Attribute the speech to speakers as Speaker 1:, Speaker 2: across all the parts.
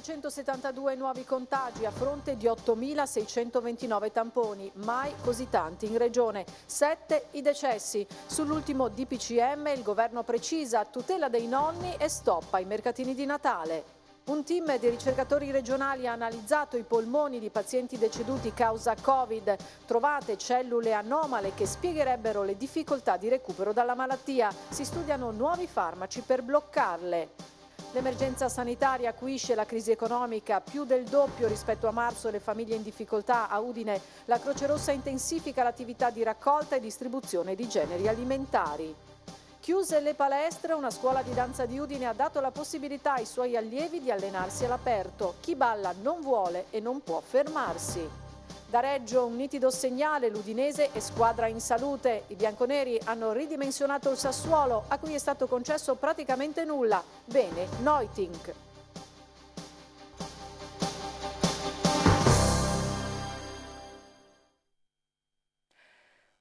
Speaker 1: 872 nuovi contagi a fronte di 8.629 tamponi, mai così tanti in regione. 7 i decessi. Sull'ultimo DPCM il governo precisa tutela dei nonni e stoppa i mercatini di Natale. Un team di ricercatori regionali ha analizzato i polmoni di pazienti deceduti causa Covid. Trovate cellule anomale che spiegherebbero le difficoltà di recupero dalla malattia. Si studiano nuovi farmaci per bloccarle. L'emergenza sanitaria acuisce la crisi economica più del doppio rispetto a marzo le famiglie in difficoltà a Udine. La Croce Rossa intensifica l'attività di raccolta e distribuzione di generi alimentari. Chiuse le palestre, una scuola di danza di Udine ha dato la possibilità ai suoi allievi di allenarsi all'aperto. Chi balla non vuole e non può fermarsi. Da Reggio un nitido segnale, l'Udinese e squadra in salute. I bianconeri hanno ridimensionato il Sassuolo, a cui è stato concesso praticamente nulla. Bene, Neutink.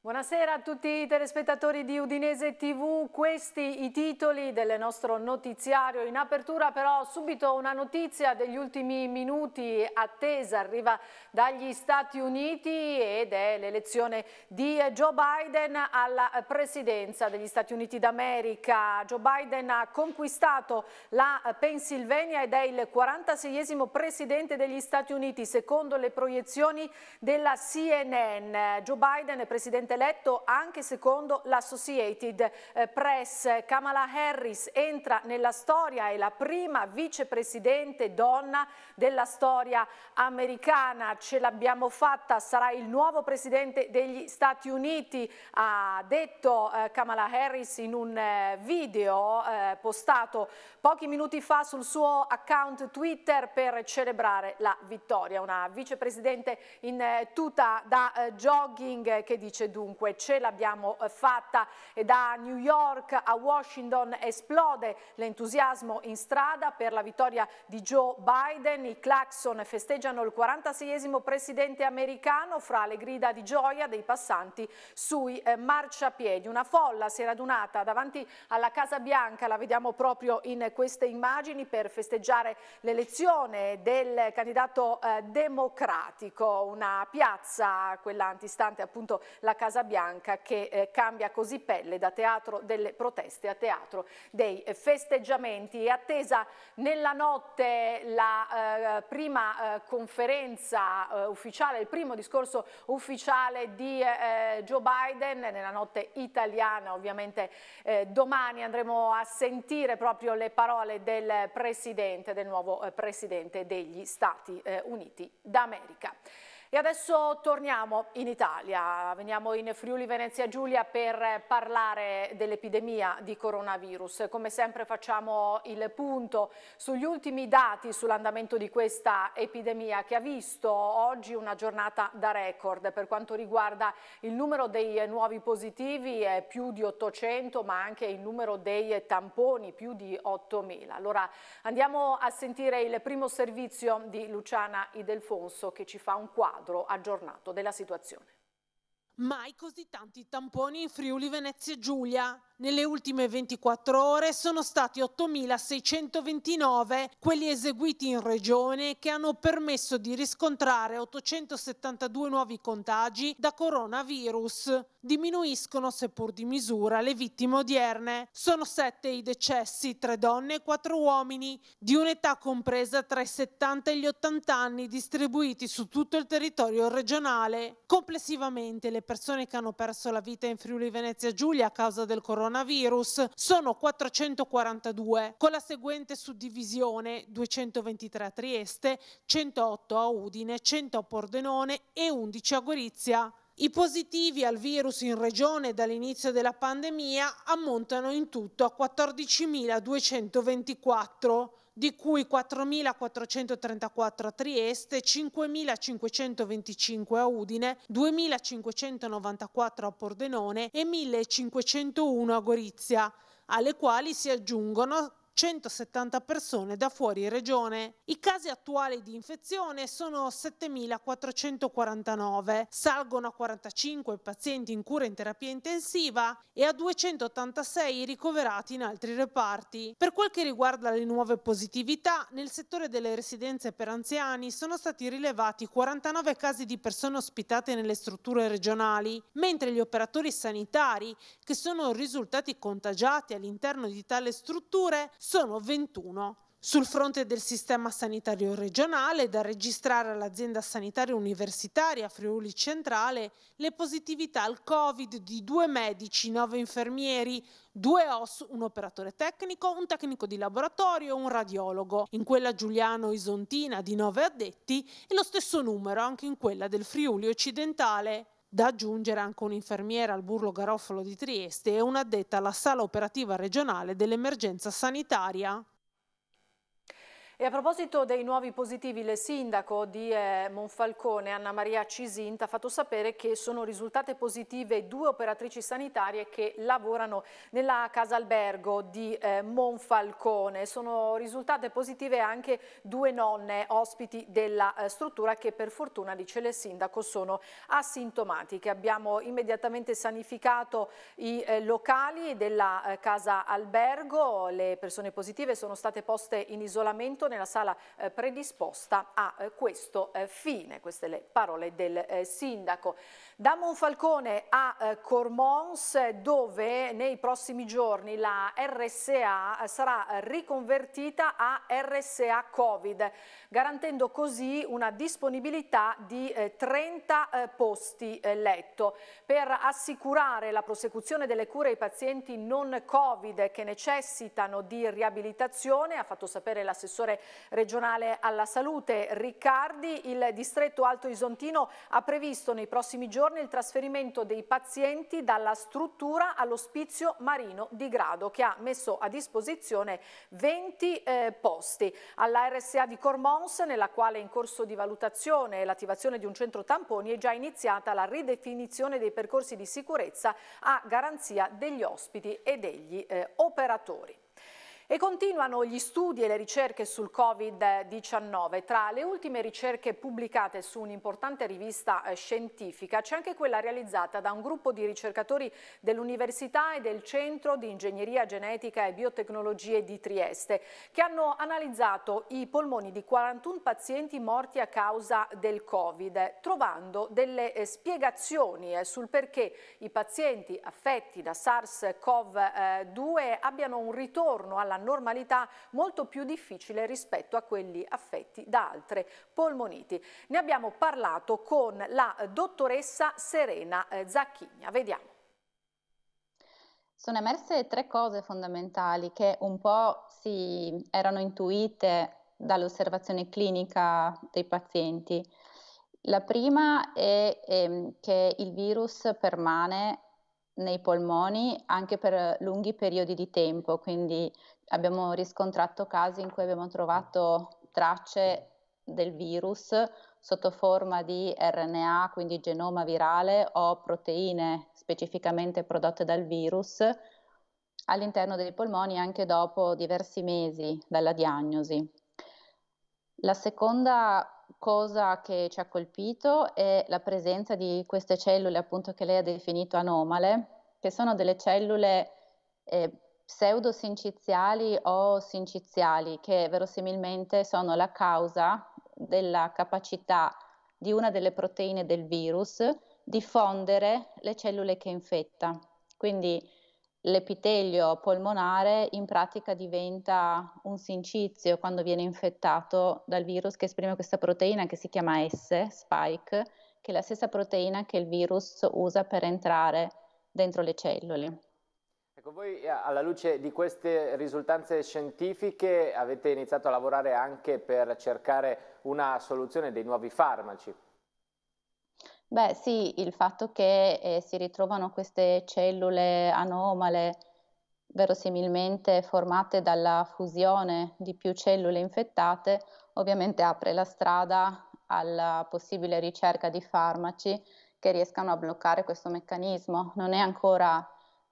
Speaker 1: Buonasera a tutti i telespettatori di Udinese TV, questi i titoli del nostro notiziario. In apertura però subito una notizia degli ultimi minuti attesa, arriva dagli Stati Uniti ed è l'elezione di Joe Biden alla presidenza degli Stati Uniti d'America. Joe Biden ha conquistato la Pennsylvania ed è il 46esimo presidente degli Stati Uniti secondo le proiezioni della CNN. Joe Biden è presidente eletto anche secondo l'Associated eh, Press. Kamala Harris entra nella storia, è la prima vicepresidente donna della storia americana. Ce l'abbiamo fatta, sarà il nuovo presidente degli Stati Uniti, ha detto eh, Kamala Harris in un eh, video postato pochi minuti fa sul suo account Twitter per celebrare la vittoria. Una vicepresidente in tuta da jogging che dice due dunque ce l'abbiamo eh, fatta e da New York a Washington esplode l'entusiasmo in strada per la vittoria di Joe Biden, i clacson festeggiano il 46esimo presidente americano fra le grida di gioia dei passanti sui eh, marciapiedi. Una folla si è radunata davanti alla Casa Bianca, la vediamo proprio in queste immagini, per festeggiare l'elezione del candidato eh, democratico. Una piazza, quella antistante appunto la Casa Bianca che eh, cambia così pelle da teatro delle proteste a teatro dei eh, festeggiamenti. È attesa nella notte la eh, prima eh, conferenza eh, ufficiale, il primo discorso ufficiale di eh, Joe Biden, nella notte italiana ovviamente domani andremo a sentire proprio le parole del Presidente, del nuovo Presidente degli Stati Uniti d'America. E adesso torniamo in Italia, veniamo in Friuli Venezia Giulia per parlare dell'epidemia di coronavirus. Come sempre facciamo il punto sugli ultimi dati sull'andamento di questa epidemia che ha visto oggi una giornata da record per quanto riguarda il numero dei nuovi positivi è più di 800 ma anche il numero dei tamponi più di 8000. Allora andiamo a sentire il primo servizio di Luciana Idelfonso che ci fa un quadro quadro aggiornato della situazione.
Speaker 2: Mai così tanti tamponi in Friuli Venezia Giulia. Nelle ultime 24 ore sono stati 8.629 quelli eseguiti in regione che hanno permesso di riscontrare 872 nuovi contagi da coronavirus. Diminuiscono, seppur di misura, le vittime odierne. Sono 7 i decessi, 3 donne e 4 uomini, di un'età compresa tra i 70 e gli 80 anni, distribuiti su tutto il territorio regionale. Complessivamente le persone che hanno perso la vita in Friuli Venezia Giulia a causa del coronavirus coronavirus sono 442, con la seguente suddivisione 223 a Trieste, 108 a Udine, 100 a Pordenone e 11 a Gorizia. I positivi al virus in regione dall'inizio della pandemia ammontano in tutto a 14.224 di cui 4.434 a Trieste, 5.525 a Udine, 2.594 a Pordenone e 1.501 a Gorizia, alle quali si aggiungono 170 persone da fuori regione. I casi attuali di infezione sono 7.449, salgono a 45 i pazienti in cura in terapia intensiva e a 286 i ricoverati in altri reparti. Per quel che riguarda le nuove positività, nel settore delle residenze per anziani sono stati rilevati 49 casi di persone ospitate nelle strutture regionali, mentre gli operatori sanitari, che sono risultati contagiati all'interno di tale strutture, sono 21 sul fronte del sistema sanitario regionale, da registrare all'azienda sanitaria universitaria Friuli Centrale le positività al Covid di due medici, nove infermieri, due OS, un operatore tecnico, un tecnico di laboratorio e un radiologo. In quella Giuliano-Isontina di nove addetti e lo stesso numero anche in quella del Friuli Occidentale da aggiungere anche un'infermiera al Burlo Garofalo di Trieste e un'addetta alla sala operativa regionale dell'emergenza sanitaria.
Speaker 1: E a proposito dei nuovi positivi, il sindaco di eh, Monfalcone, Anna Maria Cisinta, ha fatto sapere che sono risultate positive due operatrici sanitarie che lavorano nella casa albergo di eh, Monfalcone. Sono risultate positive anche due nonne ospiti della eh, struttura che per fortuna, dice il sindaco, sono asintomatiche. Abbiamo immediatamente sanificato i locali della casa albergo, le persone positive sono state poste in isolamento tutto nella sala eh, predisposta a eh, questo eh, fine. Queste le parole del sindaco. Da Monfalcone a Cormons dove nei prossimi giorni la RSA sarà riconvertita a RSA Covid, garantendo così una disponibilità di 30 posti letto. Per assicurare la prosecuzione delle cure ai pazienti non Covid che necessitano di riabilitazione, ha fatto sapere l'assessore regionale alla salute Riccardi, il distretto Alto Isontino ha previsto nei prossimi giorni il trasferimento dei pazienti dalla struttura all'ospizio marino di Grado che ha messo a disposizione 20 eh, posti. Alla RSA di Cormons, nella quale è in corso di valutazione l'attivazione di un centro tamponi, è già iniziata la ridefinizione dei percorsi di sicurezza a garanzia degli ospiti e degli eh, operatori. E continuano gli studi e le ricerche sul Covid-19. Tra le ultime ricerche pubblicate su un'importante rivista eh, scientifica c'è anche quella realizzata da un gruppo di ricercatori dell'Università e del Centro di Ingegneria Genetica e Biotecnologie di Trieste, che hanno analizzato i polmoni di 41 pazienti morti a causa del Covid, trovando delle eh, spiegazioni eh, sul perché i pazienti affetti da SARS-CoV-2 abbiano un ritorno alla normalità molto più difficile rispetto a quelli affetti da altre polmoniti. Ne abbiamo parlato con la dottoressa Serena eh, Zacchigna. Vediamo.
Speaker 3: Sono emerse tre cose fondamentali che un po' si erano intuite dall'osservazione clinica dei pazienti. La prima è, è ehm, che il virus permane nei polmoni anche per lunghi periodi di tempo, quindi abbiamo riscontrato casi in cui abbiamo trovato tracce del virus sotto forma di RNA, quindi genoma virale o proteine specificamente prodotte dal virus all'interno dei polmoni anche dopo diversi mesi dalla diagnosi. La seconda cosa che ci ha colpito è la presenza di queste cellule appunto che lei ha definito anomale, che sono delle cellule eh, pseudosinciziali o sinciziali, che verosimilmente sono la causa della capacità di una delle proteine del virus di fondere le cellule che infetta. Quindi l'epitelio polmonare in pratica diventa un sincizio quando viene infettato dal virus che esprime questa proteina che si chiama S, spike, che è la stessa proteina che il virus usa per entrare dentro le cellule.
Speaker 4: Ecco, voi eh, alla luce di queste risultanze scientifiche avete iniziato a lavorare anche per cercare una soluzione dei nuovi farmaci.
Speaker 3: Beh sì, il fatto che eh, si ritrovano queste cellule anomale, verosimilmente formate dalla fusione di più cellule infettate, ovviamente apre la strada alla possibile ricerca di farmaci che riescano a bloccare questo meccanismo. Non è ancora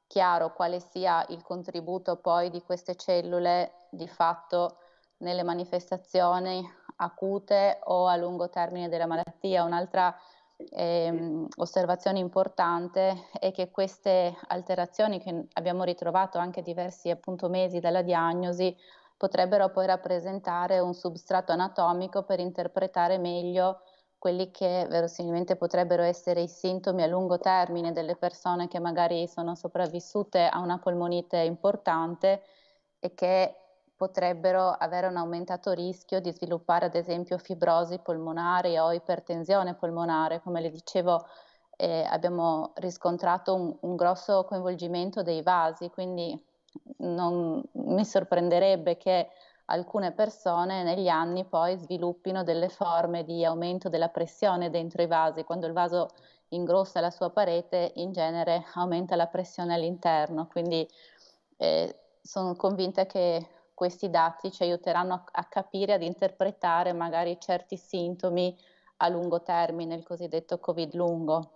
Speaker 3: chiaro quale sia il contributo poi di queste cellule di fatto nelle manifestazioni acute o a lungo termine della malattia. Un'altra eh, osservazione importante è che queste alterazioni che abbiamo ritrovato anche diversi appunto, mesi dalla diagnosi potrebbero poi rappresentare un substrato anatomico per interpretare meglio quelli che verosimilmente potrebbero essere i sintomi a lungo termine delle persone che magari sono sopravvissute a una polmonite importante e che potrebbero avere un aumentato rischio di sviluppare ad esempio fibrosi polmonare o ipertensione polmonare. Come le dicevo eh, abbiamo riscontrato un, un, grosso coinvolgimento dei vasi, quindi non mi sorprenderebbe che alcune persone negli anni poi sviluppino delle forme di aumento della pressione dentro i vasi. Quando il vaso ingrossa la sua parete, in genere aumenta la pressione all'interno. Quindi eh, sono convinta che questi dati ci aiuteranno a, a capire, ad interpretare magari certi sintomi a lungo termine, il cosiddetto Covid lungo.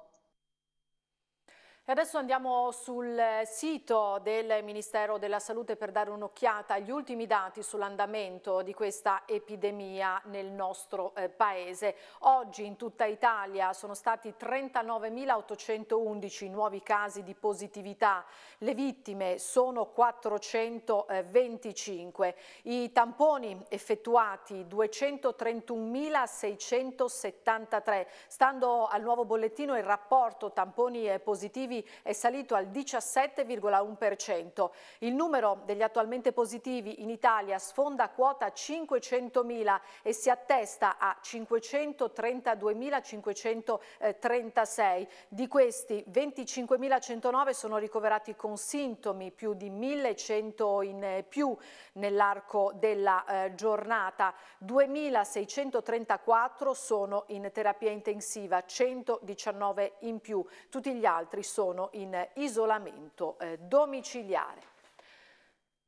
Speaker 1: E adesso andiamo sul sito del Ministero della Salute per dare un'occhiata agli ultimi dati sull'andamento di questa epidemia nel nostro eh, paese. Oggi in tutta Italia sono stati 39.811 nuovi casi di positività, le vittime sono 425, i tamponi effettuati 231.673. Stando al nuovo bollettino il rapporto tamponi eh, positivi è salito al 17,1%. Il numero degli attualmente positivi in Italia sfonda quota 500.000 e si attesta a 532.536. Di questi 25.109 sono ricoverati con sintomi, più di 1.100 in più nell'arco della eh, giornata. 2.634 sono in terapia intensiva, 119 in più. Tutti gli altri sono sono in isolamento eh, domiciliare.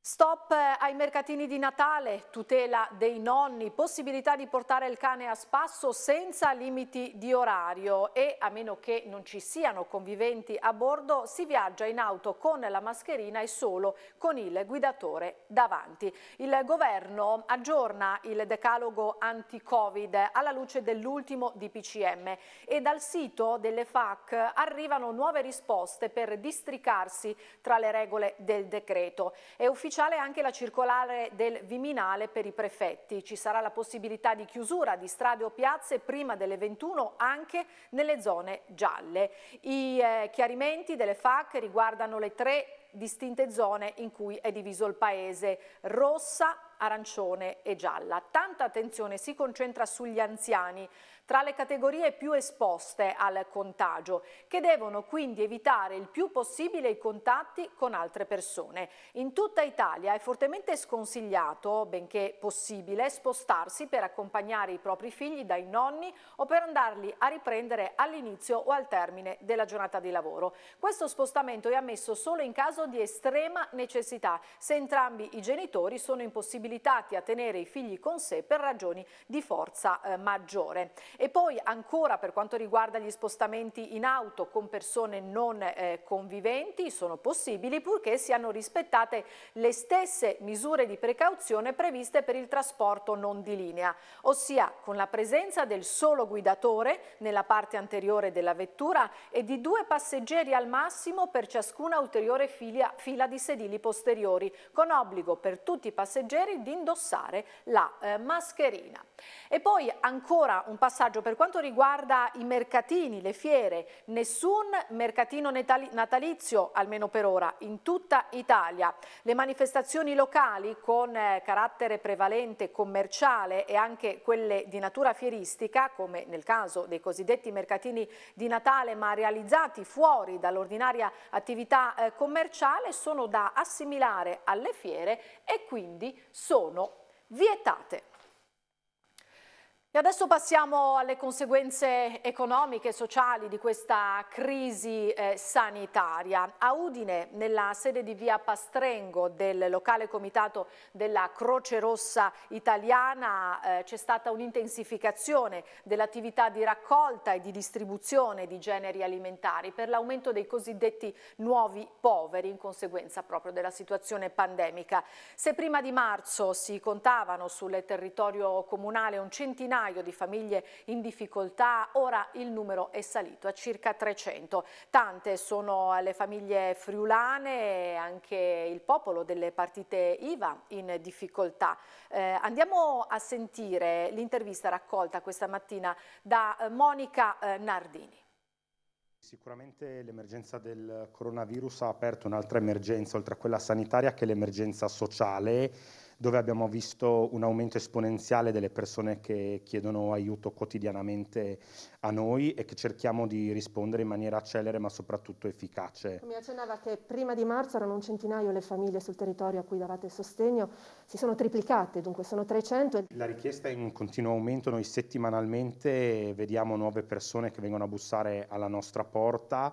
Speaker 1: Stop eh, ai mercatini di Natale, tutela dei nonni, possibilità di portare il cane a spasso senza limiti di orario e a meno che non ci siano conviventi a bordo si viaggia in auto con la mascherina e solo con il guidatore davanti. Il governo aggiorna il decalogo anti-covid alla luce dell'ultimo DPCM e dal sito delle FAC arrivano nuove risposte per districarsi tra le regole del decreto. È ufficiale è anche la circolare del Viminale per i prefetti. Ci sarà la possibilità di chiusura di strade o piazze prima delle 21 anche nelle zone gialle. I eh, chiarimenti delle FAC riguardano le tre distinte zone in cui è diviso il paese, rossa, arancione e gialla. Tanta attenzione si concentra sugli anziani tra le categorie più esposte al contagio, che devono quindi evitare il più possibile i contatti con altre persone. In tutta Italia è fortemente sconsigliato, benché possibile, spostarsi per accompagnare i propri figli dai nonni o per andarli a riprendere all'inizio o al termine della giornata di lavoro. Questo spostamento è ammesso solo in caso di estrema necessità, se entrambi i genitori sono impossibilitati a tenere i figli con sé per ragioni di forza eh, maggiore. E poi ancora per quanto riguarda gli spostamenti in auto con persone non eh, conviventi sono possibili purché siano rispettate le stesse misure di precauzione previste per il trasporto non di linea, ossia con la presenza del solo guidatore nella parte anteriore della vettura e di due passeggeri al massimo per ciascuna ulteriore fila, fila di sedili posteriori, con obbligo per tutti i passeggeri di indossare la eh, mascherina. E poi ancora un passaggio passaggio per quanto riguarda i mercatini, le fiere, nessun mercatino natalizio, almeno per ora, in tutta Italia. Le manifestazioni locali con eh, carattere prevalente commerciale e anche quelle di natura fieristica, come nel caso dei cosiddetti mercatini di Natale, ma realizzati fuori dall'ordinaria attività eh, commerciale, sono da assimilare alle fiere e quindi sono vietate. E adesso passiamo alle conseguenze economiche e sociali di questa crisi eh, sanitaria. A Udine, nella sede di via Pastrengo del locale comitato della Croce Rossa italiana, eh, c'è stata un'intensificazione dell'attività di raccolta e di distribuzione di generi alimentari per l'aumento dei cosiddetti nuovi poveri in conseguenza proprio della situazione pandemica. Se prima di marzo si contavano sul territorio comunale un centinaio centinaio di famiglie in difficoltà, ora il numero è salito a circa 300. Tante sono le famiglie friulane e anche il popolo delle partite IVA in difficoltà. Eh, andiamo a sentire l'intervista raccolta questa mattina da eh, Monica eh, Nardini.
Speaker 5: Sicuramente l'emergenza del coronavirus ha aperto un'altra emergenza, oltre a quella sanitaria, che è l'emergenza sociale dove abbiamo visto un aumento esponenziale delle persone che chiedono aiuto quotidianamente a noi e che cerchiamo di rispondere in maniera celere ma soprattutto efficace.
Speaker 6: Mi accennava che prima di marzo erano un centinaio le famiglie sul territorio a cui davate sostegno, si sono triplicate, dunque sono 300.
Speaker 5: La richiesta è in continuo aumento, noi settimanalmente vediamo nuove persone che vengono a bussare alla nostra porta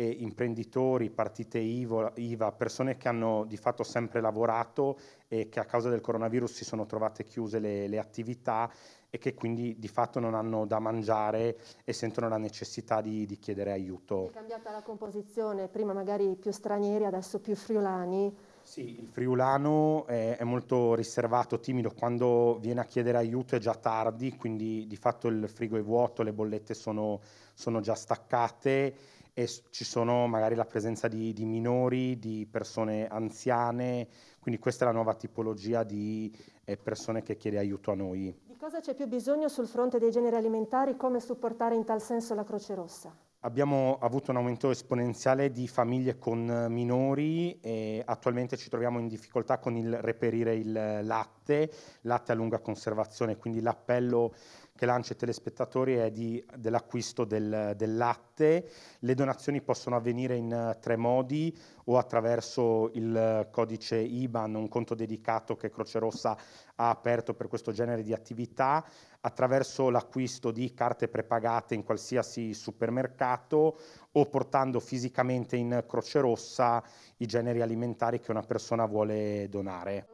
Speaker 5: e imprenditori, partite IVA, persone che hanno di fatto sempre lavorato e che a causa del coronavirus si sono trovate chiuse le, le attività e che quindi di fatto non hanno da mangiare e sentono la necessità di, di chiedere aiuto. È
Speaker 6: cambiata la composizione, prima magari più stranieri, adesso più friulani.
Speaker 5: Sì, il friulano è, è, molto riservato, timido, quando viene a chiedere aiuto è già tardi, quindi di fatto il frigo è vuoto, le bollette sono, sono già staccate e ci sono magari la presenza di, di, minori, di persone anziane, quindi questa è la nuova tipologia di eh, persone che chiede aiuto a noi.
Speaker 6: Di cosa c'è più bisogno sul fronte dei generi alimentari? Come supportare in tal senso la Croce Rossa?
Speaker 5: Abbiamo avuto un aumento esponenziale di famiglie con eh, minori e attualmente ci troviamo in difficoltà con il reperire il eh, latte, latte a lunga conservazione, quindi l'appello che lancia i telespettatori è di, dell'acquisto del, del, latte. Le donazioni possono avvenire in eh, tre modi, o attraverso il eh, codice IBAN, un conto dedicato che Croce Rossa ha aperto per questo genere di attività, attraverso l'acquisto di carte prepagate in qualsiasi supermercato o portando fisicamente in Croce Rossa i generi alimentari che una persona vuole donare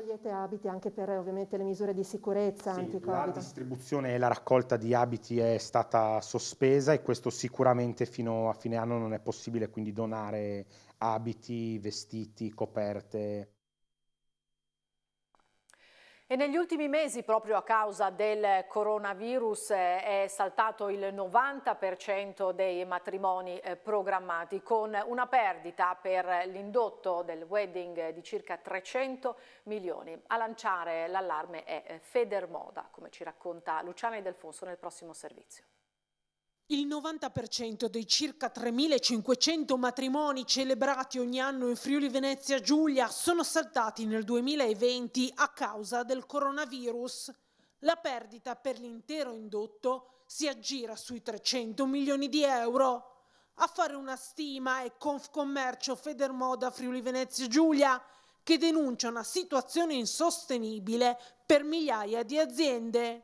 Speaker 6: raccogliete abiti anche per ovviamente le misure di sicurezza sì, anti-Covid? La
Speaker 5: distribuzione e la raccolta di abiti è stata sospesa e questo sicuramente fino a fine anno non è possibile, quindi donare abiti, vestiti, coperte.
Speaker 1: E negli ultimi mesi, proprio a causa del coronavirus, eh, è saltato il 90% dei matrimoni eh, programmati, con una perdita per l'indotto del wedding di circa 300 milioni. A lanciare l'allarme è eh, Federmoda, come ci racconta Luciana Delfonso nel prossimo servizio.
Speaker 2: Il 90% dei circa 3.500 matrimoni celebrati ogni anno in Friuli Venezia Giulia sono saltati nel 2020 a causa del coronavirus. La perdita per l'intero indotto si aggira sui 300 milioni di euro. A fare una stima è Confcommercio Federmoda Friuli Venezia Giulia che denuncia una situazione insostenibile per migliaia di aziende.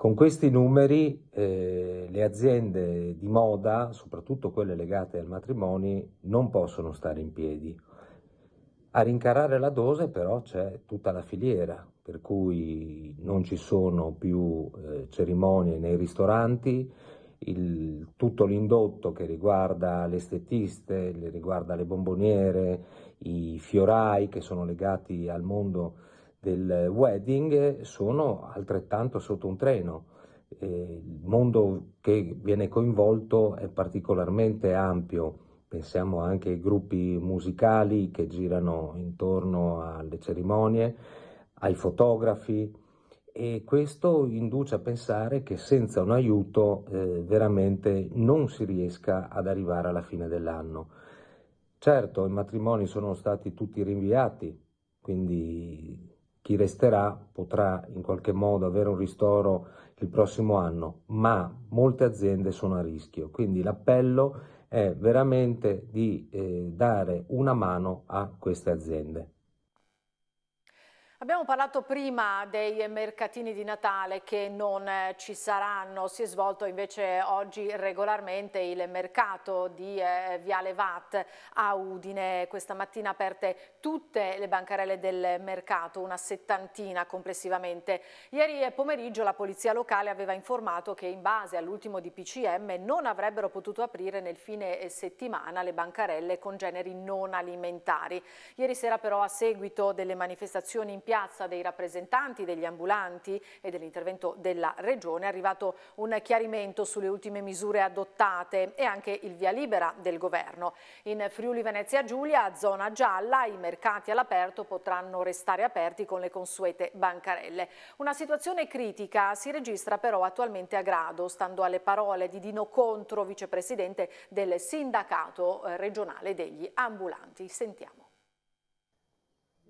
Speaker 7: Con questi numeri eh, le aziende di moda, soprattutto quelle legate al matrimonio, non possono stare in piedi. A rincarare la dose però c'è tutta la filiera, per cui non ci sono più eh, cerimonie nei ristoranti, il, tutto l'indotto che riguarda le estetiste, riguarda le bomboniere, i fiorai che sono legati al mondo del wedding sono altrettanto sotto un treno. il mondo che viene coinvolto è particolarmente ampio pensiamo anche ai gruppi musicali che girano intorno alle cerimonie, ai fotografi e questo induce a pensare che senza un aiuto eh, veramente non si riesca ad arrivare alla fine dell'anno. Certo, i matrimoni sono stati tutti rinviati, quindi chi resterà potrà in qualche modo avere un ristoro il prossimo anno, ma molte aziende sono a rischio, quindi l'appello è veramente di eh, dare una mano a queste aziende.
Speaker 1: Abbiamo parlato prima dei mercatini di Natale che non eh, ci saranno, si è svolto invece oggi regolarmente il mercato di eh, Viale Vat a Udine, questa mattina aperte tutte le bancarelle del mercato, una settantina complessivamente. Ieri pomeriggio la polizia locale aveva informato che in base all'ultimo DPCM non avrebbero potuto aprire nel fine eh, settimana le bancarelle con generi non alimentari. Ieri sera però a seguito delle manifestazioni in piazza piazza dei rappresentanti degli ambulanti e dell'intervento della Regione è arrivato un chiarimento sulle ultime misure adottate e anche il via libera del Governo. In Friuli Venezia Giulia, zona gialla, i mercati all'aperto potranno restare aperti con le consuete bancarelle. Una situazione critica si registra però attualmente a Grado, stando alle parole di Dino Contro, vicepresidente del sindacato eh, regionale degli ambulanti. Sentiamo.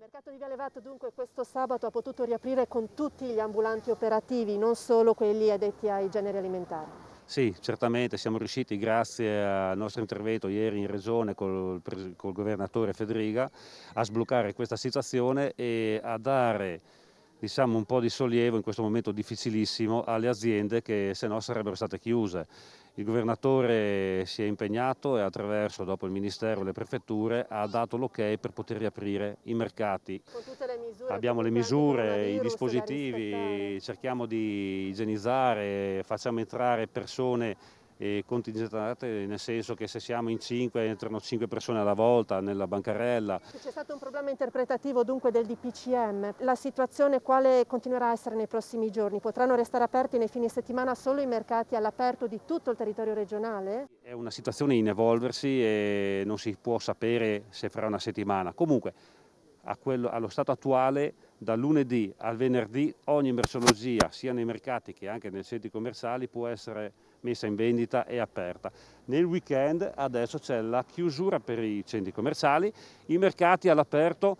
Speaker 6: Il mercato di Via Levato dunque questo sabato ha potuto riaprire con tutti gli ambulanti operativi, non solo quelli addetti ai generi alimentari.
Speaker 8: Sì, certamente siamo riusciti grazie al nostro intervento ieri in Regione col, col governatore Federica a sbloccare questa situazione e a dare diciamo, un po' di sollievo in questo momento difficilissimo alle aziende che se no sarebbero state chiuse. Il governatore si è impegnato e attraverso, dopo il Ministero e le prefetture, ha dato l'ok ok per poter riaprire i mercati. Le misure, Abbiamo le misure, i dispositivi, cerchiamo di igienizzare, facciamo entrare persone e contingentate, nel senso che se siamo in cinque entrano cinque persone alla volta nella bancarella.
Speaker 6: C'è stato un problema interpretativo dunque del DPCM. La situazione quale continuerà a essere nei prossimi giorni? Potranno restare aperti nei fine settimana solo i mercati all'aperto di tutto il territorio regionale?
Speaker 8: È una situazione in evolversi e non si può sapere se fra una settimana. Comunque, quello, allo stato attuale, da lunedì al venerdì, ogni merceologia, sia nei mercati che anche nei centri commerciali, può essere messa in vendita e aperta. Nel weekend adesso c'è la chiusura per i centri commerciali, i mercati all'aperto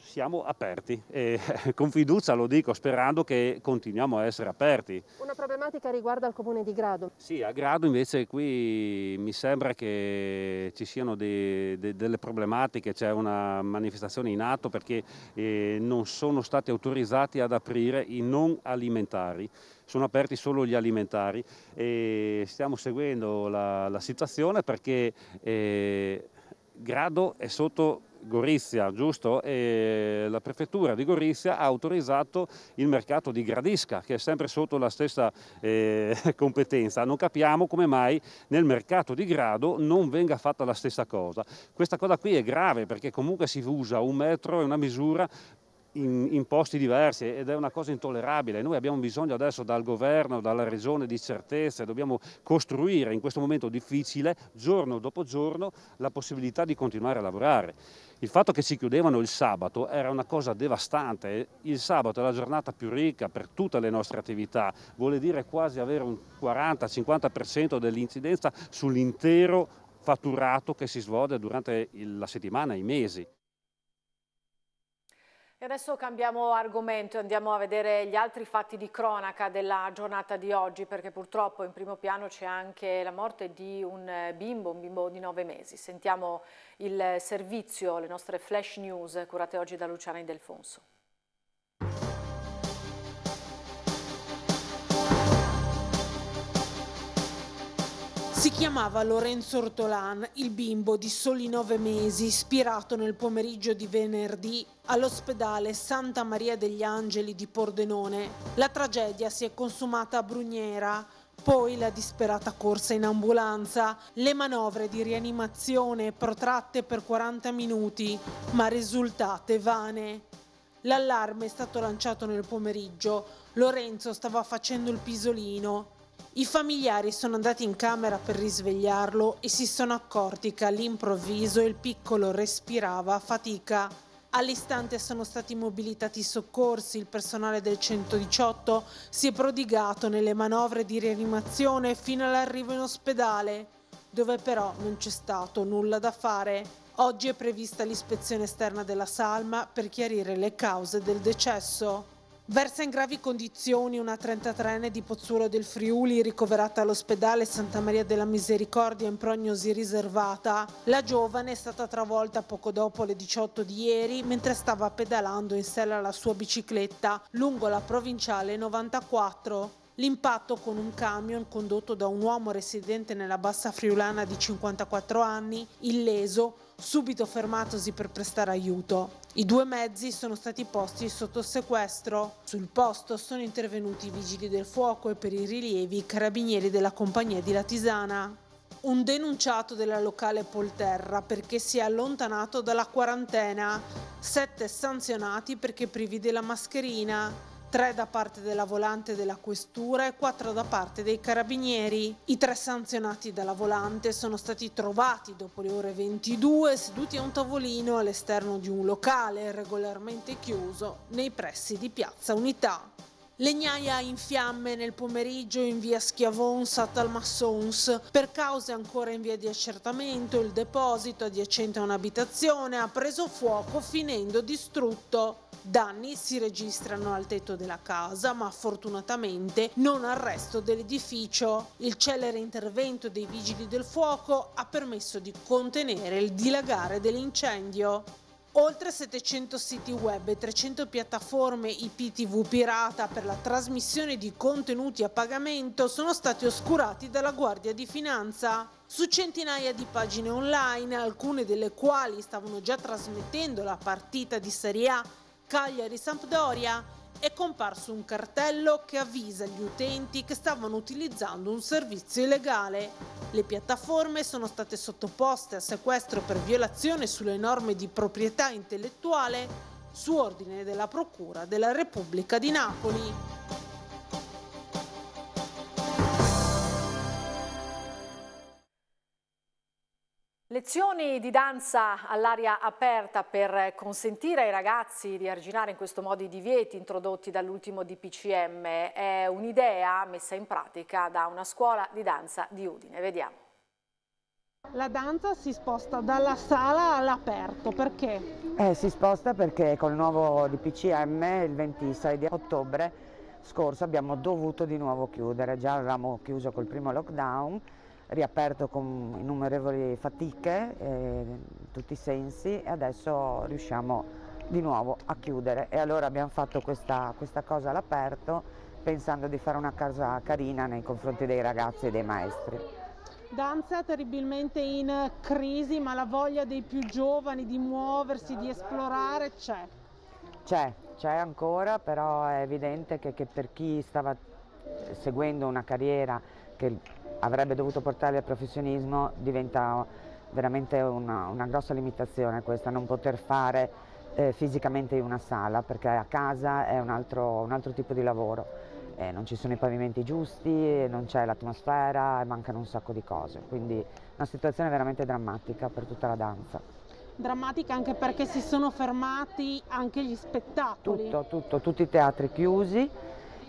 Speaker 8: siamo aperti e con fiducia lo dico, sperando che continuiamo a essere aperti.
Speaker 6: Una problematica riguarda il comune di Grado. Sì, a Grado
Speaker 8: invece qui mi sembra che ci siano de, de, delle problematiche, c'è una manifestazione in atto perché eh, non sono stati autorizzati ad aprire i non alimentari sono aperti solo gli alimentari e stiamo seguendo la, la situazione perché eh, Grado è sotto Gorizia, giusto? E la prefettura di Gorizia ha autorizzato il mercato di Gradisca, che è sempre sotto la stessa eh, competenza. Non capiamo come mai nel mercato di Grado non venga fatta la stessa cosa. Questa cosa qui è grave perché comunque si usa un metro e una misura in, in, posti diversi ed è una cosa intollerabile. Noi abbiamo bisogno adesso dal governo, dalla regione di certezze, dobbiamo costruire in questo momento difficile, giorno dopo giorno, la possibilità di continuare a lavorare. Il fatto che si chiudevano il sabato era una cosa devastante, il sabato è la giornata più ricca per tutte le nostre attività, vuole dire quasi avere un 40-50% dell'incidenza sull'intero fatturato che si svolge durante la settimana, i mesi.
Speaker 1: E adesso cambiamo argomento e andiamo a vedere gli altri fatti di cronaca della giornata di oggi perché purtroppo in primo piano c'è anche la morte di un eh, bimbo, un bimbo di nove mesi. Sentiamo il eh, servizio, le nostre flash news curate oggi da Luciana Indelfonso.
Speaker 2: chiamava Lorenzo Ortolan, il bimbo di soli nove mesi, ispirato nel pomeriggio di venerdì all'ospedale Santa Maria degli Angeli di Pordenone. La tragedia si è consumata a Brugnera, poi la disperata corsa in ambulanza, le manovre di rianimazione protratte per 40 minuti, ma risultate vane. L'allarme è stato lanciato nel pomeriggio. Lorenzo stava facendo il pisolino i familiari sono andati in camera per risvegliarlo e si sono accorti che all'improvviso il piccolo respirava a fatica. All'istante sono stati mobilitati i soccorsi, il personale del 118 si è prodigato nelle manovre di rianimazione fino all'arrivo in ospedale, dove però non c'è stato nulla da fare. Oggi è prevista l'ispezione esterna della salma per chiarire le cause del decesso. Versa in gravi condizioni una 33enne di Pozzuolo del Friuli ricoverata all'ospedale Santa Maria della Misericordia in prognosi riservata. La giovane è stata travolta poco dopo le 18 di ieri mentre stava pedalando in sella la sua bicicletta lungo la provinciale 94. L'impatto con un camion condotto da un uomo residente nella bassa friulana di 54 anni, illeso, subito fermatosi per prestare aiuto. I due mezzi sono stati posti sotto sequestro. Sul posto sono intervenuti i vigili del fuoco e per i rilievi i carabinieri della compagnia di Latisana. Un denunciato della locale Polterra perché si è allontanato dalla quarantena, sette sanzionati perché privi della mascherina. 3 da parte della volante della questura e 4 da parte dei carabinieri. I tre sanzionati dalla volante sono stati trovati dopo le ore 22 seduti a un tavolino all'esterno di un locale regolarmente chiuso nei pressi di Piazza Unità. Legnaia in fiamme nel pomeriggio in via Schiavons a Talmassons. Per cause ancora in via di accertamento, il deposito adiacente a un'abitazione ha preso fuoco finendo distrutto. Danni si registrano al tetto della casa, ma fortunatamente non al resto dell'edificio. Il celere intervento dei vigili del fuoco ha permesso di contenere il dilagare dell'incendio oltre 700 siti web e 300 piattaforme IPTV pirata per la trasmissione di contenuti a pagamento sono stati oscurati dalla Guardia di Finanza su centinaia di pagine online, alcune delle quali stavano già trasmettendo la partita di Serie A Cagliari-Sampdoria è comparso un cartello che avvisa gli utenti che stavano utilizzando un servizio illegale. Le piattaforme sono state sottoposte a sequestro per violazione sulle norme di proprietà intellettuale su ordine della Procura della Repubblica di Napoli.
Speaker 1: Lezioni di danza all'aria aperta per consentire ai ragazzi di arginare in questo modo i divieti introdotti dall'ultimo DPCM è un'idea messa in pratica da una scuola di danza di Udine. Vediamo.
Speaker 2: La danza si sposta dalla sala all'aperto, perché?
Speaker 9: Eh, si sposta perché col nuovo DPCM il 26 di ottobre scorso abbiamo dovuto di nuovo chiudere, già avevamo chiuso col primo lockdown riaperto con innumerevoli fatiche eh, in tutti i sensi e adesso riusciamo di nuovo a chiudere e allora abbiamo fatto questa, questa cosa all'aperto pensando di fare una casa carina nei confronti dei ragazzi e dei maestri.
Speaker 2: Danza terribilmente in crisi ma la voglia dei più giovani di muoversi, di esplorare c'è.
Speaker 9: C'è, c'è ancora però è evidente che, che per chi stava seguendo una carriera che avrebbe dovuto portarli al professionismo diventa veramente una, una grossa limitazione questa, non poter fare eh, fisicamente in una sala perché a casa è un altro, un altro tipo di lavoro, eh, non ci sono i pavimenti giusti, non c'è l'atmosfera, mancano un sacco di cose, quindi una situazione veramente drammatica per tutta la danza.
Speaker 2: Drammatica anche perché si sono fermati anche gli spettacoli.
Speaker 9: Tutto, tutto, tutti i teatri chiusi,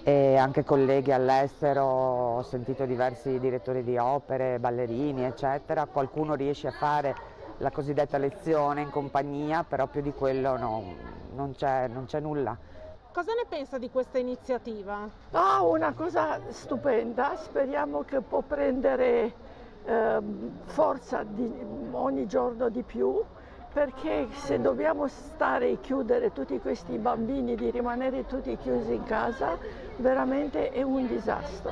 Speaker 9: e anche colleghi all'estero, ho sentito diversi direttori di opere, ballerini eccetera, qualcuno riesce a fare la cosiddetta lezione in compagnia, però più di quello no, non c'è nulla.
Speaker 2: Cosa ne pensa di questa iniziativa? Ah, una cosa stupenda,
Speaker 1: speriamo che può prendere eh, forza di, ogni giorno di più perché se dobbiamo stare e chiudere tutti questi bambini, di rimanere tutti chiusi in casa, veramente è un disastro.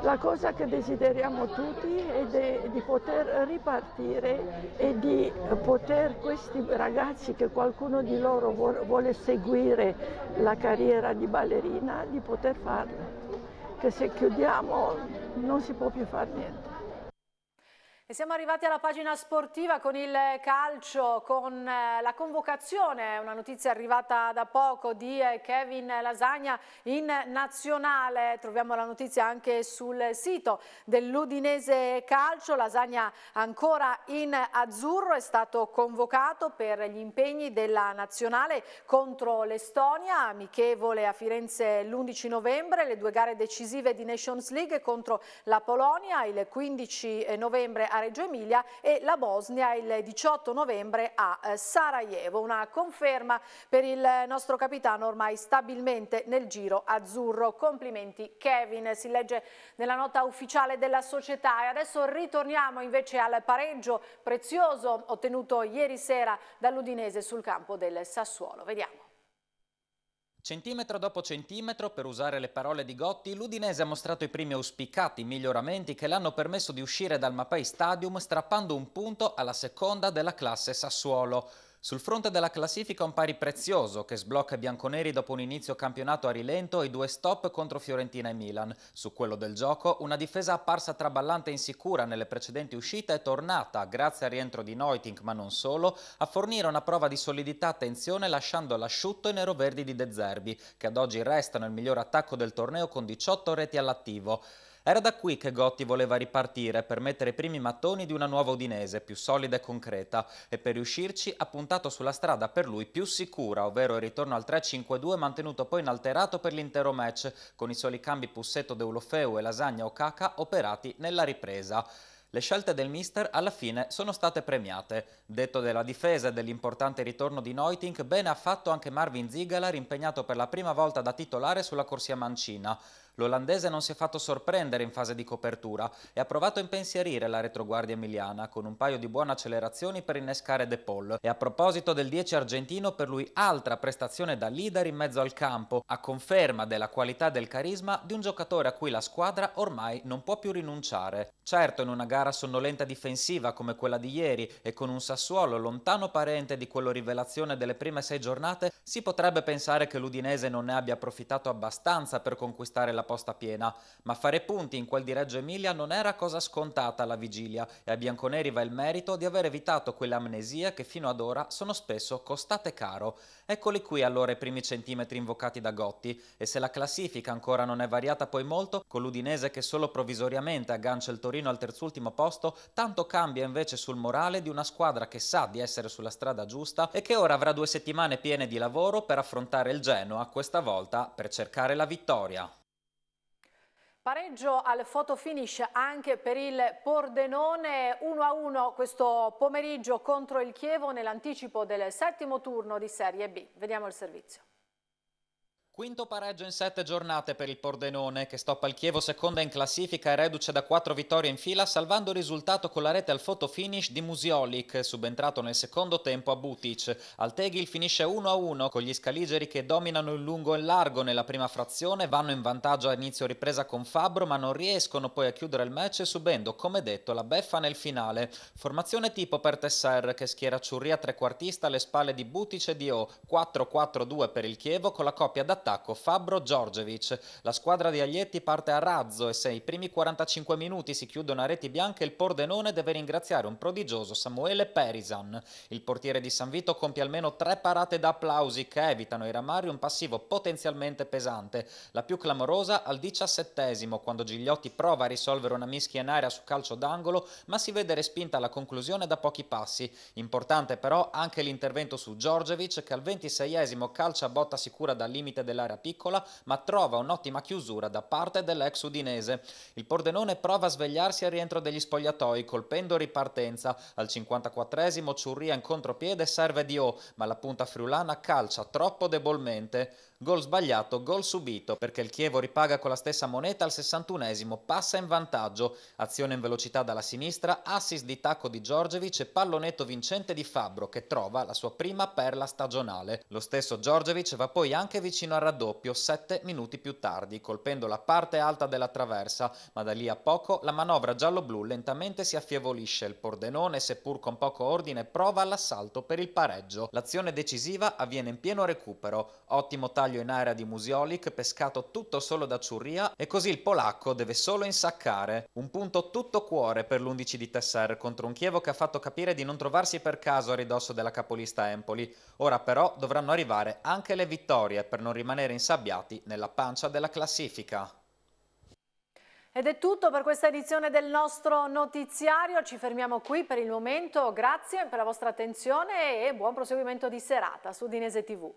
Speaker 2: La cosa che desideriamo tutti è di poter ripartire e di poter questi ragazzi che qualcuno di loro vuole seguire
Speaker 1: la carriera di ballerina, di poter farlo. Che se chiudiamo
Speaker 2: non si può più fare niente.
Speaker 1: E siamo arrivati alla pagina sportiva con il calcio, con eh, la convocazione, una notizia arrivata da poco di eh, Kevin Lasagna in nazionale. Troviamo la notizia anche sul sito dell'Udinese Calcio. Lasagna ancora in azzurro è stato convocato per gli impegni della nazionale contro l'Estonia, amichevole a Firenze l'11 novembre, le due gare decisive di Nations League contro la Polonia il 15 novembre a Reggio Emilia e la Bosnia il 18 novembre a eh, Sarajevo. Una conferma per il nostro capitano ormai stabilmente nel giro azzurro. Complimenti Kevin, si legge nella nota ufficiale della società. E adesso ritorniamo invece al pareggio prezioso ottenuto ieri sera dall'Udinese sul campo del Sassuolo. Vediamo.
Speaker 4: Centimetro dopo centimetro, per usare le parole di Gotti, l'Udinese ha mostrato i primi auspicati miglioramenti che l'hanno permesso di uscire dal Mapai Stadium strappando un punto alla seconda della classe Sassuolo. Sul fronte della classifica un pari prezioso che sblocca i bianconeri dopo un inizio campionato a rilento e due stop contro Fiorentina e Milan. Su quello del gioco una difesa apparsa traballante e insicura nelle precedenti uscite è tornata, grazie al rientro di Neutink ma non solo, a fornire una prova di solidità e tensione lasciando l'asciutto i neroverdi di De Zerbi, che ad oggi restano il miglior attacco del torneo con 18 reti all'attivo. Era da qui che Gotti voleva ripartire per mettere i primi mattoni di una nuova Udinese più solida e concreta e per riuscirci ha puntato sulla strada per lui più sicura, ovvero il ritorno al 3-5-2 mantenuto poi inalterato per l'intero match con i soli cambi Pussetto Deulofeu e Lasagna Okaka operati nella ripresa. Le scelte del mister alla fine sono state premiate. Detto della difesa e dell'importante ritorno di Neutink, bene ha fatto anche Marvin Zigalar impegnato per la prima volta da titolare sulla corsia mancina. L'olandese non si è fatto sorprendere in fase di copertura e ha provato a impensierire la retroguardia emiliana con un paio di buone accelerazioni per innescare De Paul. E a proposito del 10 argentino, per lui altra prestazione da leader in mezzo al campo, a conferma della qualità del carisma di un giocatore a cui la squadra ormai non può più rinunciare. Certo, in una gara sonnolenta difensiva come quella di ieri e con un Sassuolo lontano parente di quello rivelazione delle prime sei giornate, si potrebbe pensare che l'Udinese non ne abbia approfittato abbastanza per conquistare la posta piena, ma fare punti in quel di Reggio Emilia non era cosa scontata alla vigilia e a Bianconeri va il merito di aver evitato quelle amnesie che fino ad ora sono spesso costate caro. Eccoli qui allora i primi centimetri invocati da Gotti e se la classifica ancora non è variata poi molto, con l'Udinese che solo provvisoriamente aggancia il Torino Torino al terzultimo posto, tanto cambia invece sul morale di una squadra che sa di essere sulla strada giusta e che ora avrà due settimane piene di lavoro per affrontare il Genoa, questa volta per cercare la vittoria.
Speaker 1: Pareggio al finish anche per il Pordenone 1-1 questo pomeriggio contro il Chievo nell'anticipo del settimo turno di Serie B. Vediamo il servizio.
Speaker 4: Quinto pareggio in sette giornate per il Pordenone, che stoppa il Chievo seconda in classifica e reduce da quattro vittorie in fila, salvando il risultato con la rete al photo finish di Musiolic, subentrato nel secondo tempo a Butic. Al Tegil finisce 1-1 con gli scaligeri che dominano il lungo e il largo nella prima frazione, vanno in vantaggio a inizio ripresa con Fabbro, ma non riescono poi a chiudere il match subendo, come detto, la beffa nel finale. Formazione tipo per Tesser, che schiera Ciurria trequartista alle spalle di Butic e di O, 4-4-2 per il Chievo con la coppia d'attacco attacco Fabro Giorgevic. La squadra di Aglietti parte a razzo e se i primi 45 minuti si chiudono a reti bianche il Pordenone deve ringraziare un prodigioso Samuele Perisan. Il portiere di San Vito compie almeno tre parate da applausi che evitano i ramari un passivo potenzialmente pesante. La più clamorosa al 17 quando Gigliotti prova a risolvere una mischia in aria su calcio d'angolo ma si vede respinta alla conclusione da pochi passi. Importante però anche l'intervento su Giorgevic che al 26 calcia botta sicura dal limite della nell'area piccola, ma trova un'ottima chiusura da parte dell'ex udinese. Il Pordenone prova a svegliarsi al rientro degli spogliatoi, colpendo ripartenza. Al 54esimo Ciurria in contropiede serve Dio, ma la punta friulana calcia troppo debolmente. Gol sbagliato, gol subito, perché il Chievo ripaga con la stessa moneta al 61esimo, passa in vantaggio, azione in velocità dalla sinistra, assist di tacco di Giorgevic e pallonetto vincente di Fabbro che trova la sua prima perla stagionale. Lo stesso Giorgevic va poi anche vicino al raddoppio 7 minuti più tardi, colpendo la parte alta della traversa, ma da lì a poco la manovra giallo-blu lentamente si affievolisce, il Pordenone seppur con poco ordine prova all'assalto per il pareggio. L'azione decisiva avviene in pieno recupero, ottimo taglio bersaglio in area di Musiolik, pescato tutto solo da Ciurria e così il polacco deve solo insaccare. Un punto tutto cuore per l'11 di Tesser contro un Chievo che ha fatto capire di non trovarsi per caso a ridosso della capolista Empoli. Ora però dovranno arrivare anche le vittorie per non rimanere insabbiati nella pancia della classifica.
Speaker 2: Ed
Speaker 1: è tutto per questa edizione del nostro notiziario, ci fermiamo qui per il momento, grazie per la vostra attenzione e buon proseguimento di serata su Dinese TV.